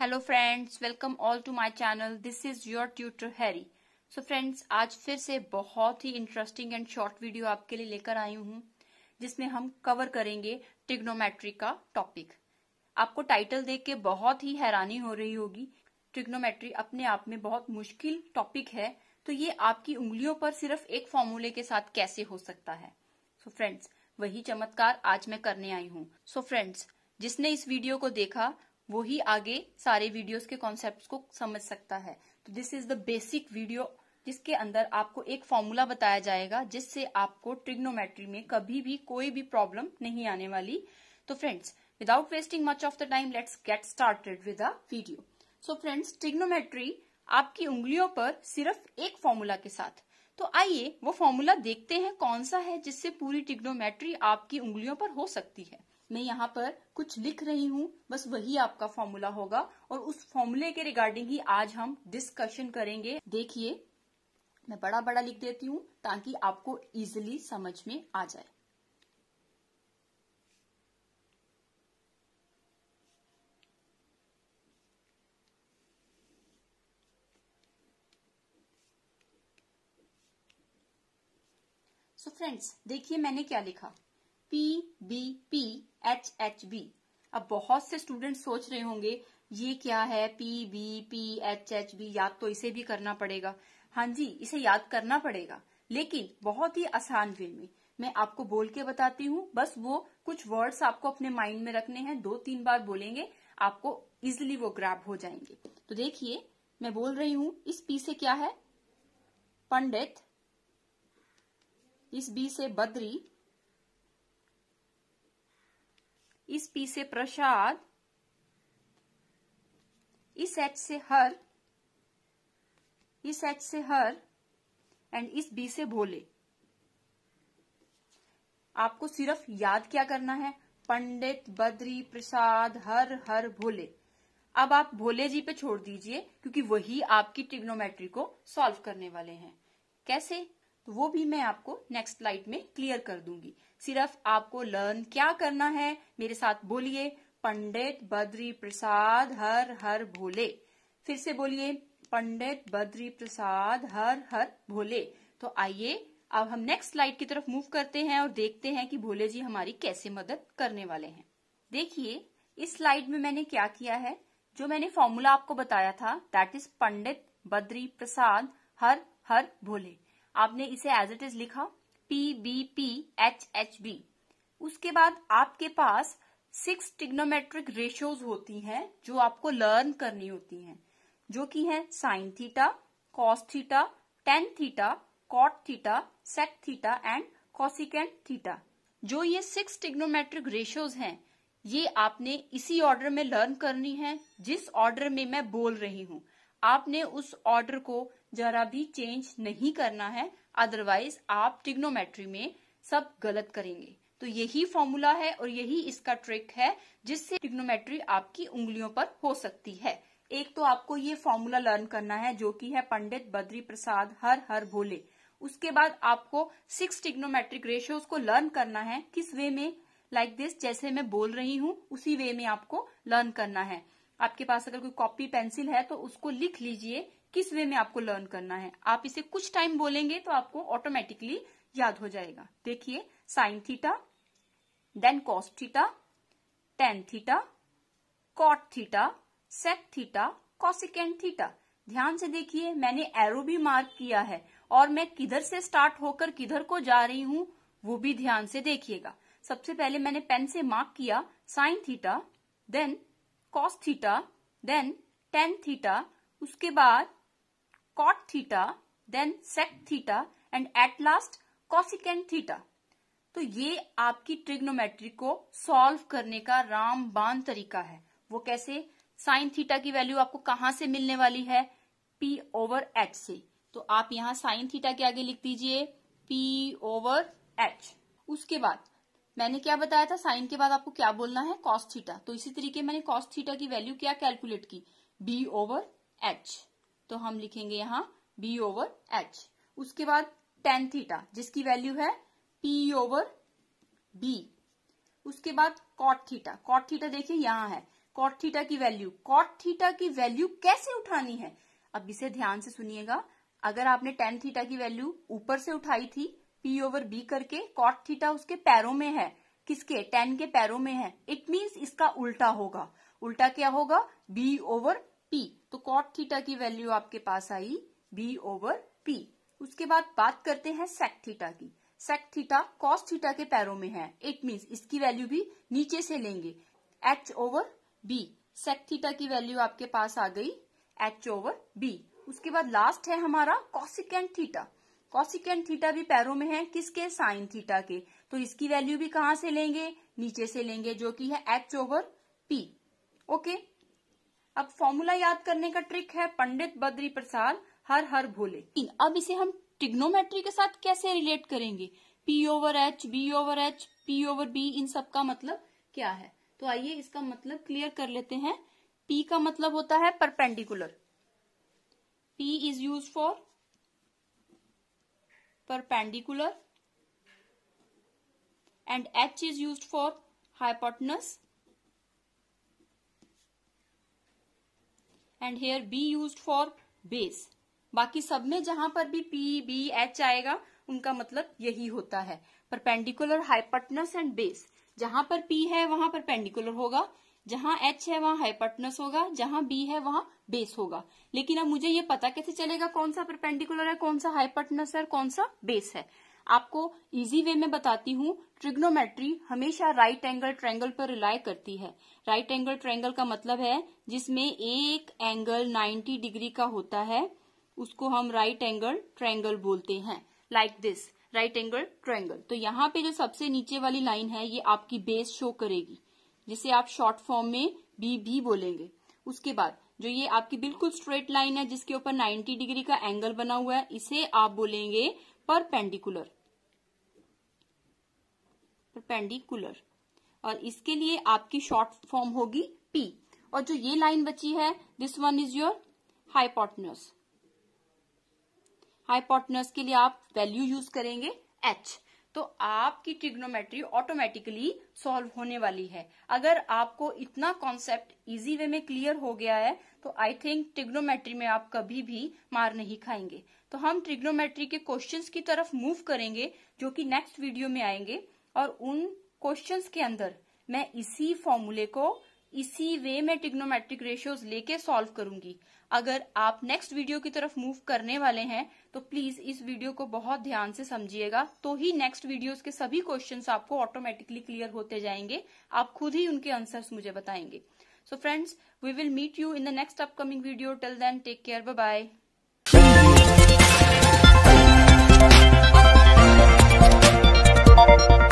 Hello friends welcome all to my channel this is your tutor Harry so friends आज फिर से बहुत ही इंटरेस्टिंग एंड शॉर्ट वीडियो आपके लिए लेकर आई हूँ जिसमें हम कवर करेंगे ट्रिग्नोमेट्री का टॉपिक आपको टाइटल देख के बहुत ही हैरानी हो रही होगी ट्रिग्नोमेट्री अपने आप में बहुत मुश्किल टॉपिक है तो ये आपकी उंगलियों पर सिर्फ एक फॉर्मूले के साथ कैसे हो सकता है सो so फ्रेंड्स वही चमत्कार आज मैं करने आई हूँ सो फ्रेंड्स जिसने इस वीडियो को देखा वो ही आगे सारे वीडियोस के कॉन्सेप्ट को समझ सकता है तो this is the basic video जिसके अंदर आपको एक फॉर्मूला बताया जाएगा जिससे आपको ट्रिग्नोमेट्री में कभी भी कोई भी प्रॉब्लम नहीं आने वाली तो friends without wasting much of the time let's get started with a video so friends trigonometry आपकी उंगलियों पर सिर्फ एक फॉर्मूला के साथ तो आइए वो फॉर्मूला देखते हैं कौन सा है जिससे पूरी ट्रिग्नोमेट्री आपकी उंगलियों पर हो सकती है मैं यहाँ पर कुछ लिख रही हूँ बस वही आपका फॉर्मूला होगा और उस फॉर्मूले के रिगार्डिंग ही आज हम डिस्कशन करेंगे देखिए मैं बड़ा बड़ा लिख देती हूँ ताकि आपको इजिली समझ में आ जाए सो so फ्रेंड्स देखिए मैंने क्या लिखा P B P H H B अब बहुत से स्टूडेंट सोच रहे होंगे ये क्या है P B P H H B याद तो इसे भी करना पड़ेगा हाँ जी इसे याद करना पड़ेगा लेकिन बहुत ही आसान वे में मैं आपको बोल के बताती हूँ बस वो कुछ वर्ड्स आपको अपने माइंड में रखने हैं दो तीन बार बोलेंगे आपको इजिली वो ग्रैप हो जाएंगे तो देखिए मैं बोल रही हूँ इस पी से क्या है पंडित इस बी से बद्री इस पी से प्रसाद इस एच से हर इस एच से हर एंड इस बी से भोले आपको सिर्फ याद क्या करना है पंडित बद्री प्रसाद हर हर भोले अब आप भोले जी पे छोड़ दीजिए क्योंकि वही आपकी ट्रिग्नोमेट्री को सॉल्व करने वाले हैं कैसे तो वो भी मैं आपको नेक्स्ट स्लाइड में क्लियर कर दूंगी सिर्फ आपको लर्न क्या करना है मेरे साथ बोलिए पंडित बद्री प्रसाद हर हर भोले फिर से बोलिए पंडित बद्री प्रसाद हर हर भोले तो आइए अब हम नेक्स्ट स्लाइड की तरफ मूव करते हैं और देखते हैं कि भोले जी हमारी कैसे मदद करने वाले हैं देखिए इस स्लाइड में मैंने क्या किया है जो मैंने फॉर्मूला आपको बताया था दैट इज पंडित बद्री प्रसाद हर हर भोले आपने इसे एज इट इज लिखा P B P H H B उसके बाद आपके पास सिक्स टिग्नोमेट्रिक रेशियोज होती हैं जो आपको लर्न करनी होती हैं जो कि है sine theta cos theta tan theta cot theta sec theta and cosecant theta जो ये सिक्स टिग्नोमेट्रिक रेशियोज हैं ये आपने इसी ऑर्डर में लर्न करनी है जिस ऑर्डर में मैं बोल रही हूँ आपने उस ऑर्डर को जरा भी चेंज नहीं करना है अदरवाइज आप टिग्नोमेट्री में सब गलत करेंगे तो यही फॉर्मूला है और यही इसका ट्रिक है जिससे टिग्नोमेट्री आपकी उंगलियों पर हो सकती है एक तो आपको ये फॉर्मूला लर्न करना है जो कि है पंडित बद्री प्रसाद हर हर भोले उसके बाद आपको सिक्स टिग्नोमेट्रिक रेशियोज को लर्न करना है किस वे में लाइक like दिस जैसे मैं बोल रही हूँ उसी वे में आपको लर्न करना है आपके पास अगर कोई कॉपी पेंसिल है तो उसको लिख लीजिए किस वे में आपको लर्न करना है आप इसे कुछ टाइम बोलेंगे तो आपको ऑटोमेटिकली याद हो जाएगा देखिए sine theta then cos theta tan theta cot theta sec theta cosecant theta ध्यान से देखिए मैंने एरो भी मार्क किया है और मैं किधर से स्टार्ट होकर किधर को जा रही हूं वो भी ध्यान से देखिएगा सबसे पहले मैंने पेन से मार्क किया sine theta then cos theta then tan theta उसके बाद cot theta, then sec theta and at last cosecant theta. तो ये आपकी ट्रिग्नोमेट्री को सॉल्व करने का रामबान तरीका है वो कैसे साइन थीटा की वैल्यू आपको कहां से मिलने वाली है P ओवर एच से तो आप यहां साइन थीटा के आगे लिख दीजिए P ओवर एच उसके बाद मैंने क्या बताया था साइन के बाद आपको क्या बोलना है कॉस्ट थीटा तो इसी तरीके मैंने कॉस्ट थीटा की वैल्यू क्या कैलकुलेट की बी ओवर एच तो हम लिखेंगे यहाँ बी ओवर एच उसके बाद टेन थीटा जिसकी वैल्यू है p ओवर बी उसके बाद cot थीटा cot थीटा देखिए यहाँ है cot थीटा की वैल्यू cot थीटा की वैल्यू कैसे उठानी है अब इसे ध्यान से सुनिएगा अगर आपने टेन थीटा की वैल्यू ऊपर से उठाई थी पी ओवर बी करके cot थीटा उसके पैरों में है किसके टेन के पैरों में है इट मीन्स इसका उल्टा होगा उल्टा क्या होगा बी ओवर पी तो कॉट थीटा की वैल्यू आपके पास आई बी ओवर पी उसके बाद बात करते हैं सेक थीटा की सेक थीटा कॉस थीटा के पैरों में है इट मीन इसकी वैल्यू भी नीचे से लेंगे H over B sec theta की वैल्यू आपके पास आ गई एच ओवर बी उसके बाद लास्ट है हमारा कॉसिकेंट थीटा कॉसिकेंट थीटा भी पैरों में है किसके साइन थीटा के तो इसकी वैल्यू भी कहां से लेंगे नीचे से लेंगे जो कि है एच ओवर पी ओके अब फॉर्मूला याद करने का ट्रिक है पंडित बद्री प्रसाद हर हर भोले अब इसे हम टिग्नोमेट्री के साथ कैसे रिलेट करेंगे P over H B over H P over B इन सब का मतलब क्या है तो आइए इसका मतलब क्लियर कर लेते हैं पी का मतलब होता है perpendicular P is use for perpendicular and H is use for hypotenuse and here B use for base बाकी सब में जहां पर भी पी बी एच आएगा उनका मतलब यही होता है परपेंडिकुलर हाइपटनस एंड बेस जहां पर पी है वहां पर पेंडिकुलर होगा जहां एच है वहां हाइपटनस होगा जहां बी है वहां बेस होगा लेकिन अब मुझे ये पता कैसे चलेगा कौन सा परपेंडिकुलर है कौन सा हाइपटनस है कौन सा बेस है आपको इजी वे में बताती हूँ ट्रिग्नोमेट्री हमेशा राइट एंगल ट्रैंगल पर रिलाय करती है राइट एंगल ट्रैंगल का मतलब है जिसमें एक एंगल 90 डिग्री का होता है उसको हम राइट एंगल ट्रायंगल बोलते हैं like this right angle triangle तो यहाँ पे जो सबसे नीचे वाली लाइन है ये आपकी बेस शो करेगी जिसे आप शॉर्ट फॉर्म में बी भी बोलेंगे उसके बाद जो ये आपकी बिल्कुल स्ट्रेट लाइन है जिसके ऊपर 90 डिग्री का एंगल बना हुआ है इसे आप बोलेंगे परपेंडिकुलर परपेंडिकुलर और इसके लिए आपकी शॉर्ट फॉर्म होगी पी और जो ये लाइन बची है this one is your hypotenuse hypotenuse के लिए आप वैल्यू यूज करेंगे एच तो आपकी ट्रिग्नोमेट्री ऑटोमेटिकली सॉल्व होने वाली है अगर आपको इतना कॉन्सेप्ट इजी वे में क्लियर हो गया है तो आई थिंक ट्रिग्नोमेट्री में आप कभी भी मार नहीं खाएंगे तो हम ट्रिग्नोमेट्री के क्वेश्चंस की तरफ मूव करेंगे जो कि नेक्स्ट वीडियो में आएंगे और उन क्वेश्चंस के अंदर मैं इसी फॉर्मूले को इसी वे में टिग्नोमेट्रिक रेशियोज लेके सॉल्व करूंगी अगर आप नेक्स्ट वीडियो की तरफ मूव करने वाले हैं तो प्लीज इस वीडियो को बहुत ध्यान से समझिएगा तो ही नेक्स्ट वीडियोस के सभी क्वेश्चंस आपको ऑटोमेटिकली क्लियर होते जाएंगे आप खुद ही उनके आंसर्स मुझे बताएंगे so friends we will meet you in the next upcoming video till then take care bye bye Thank you.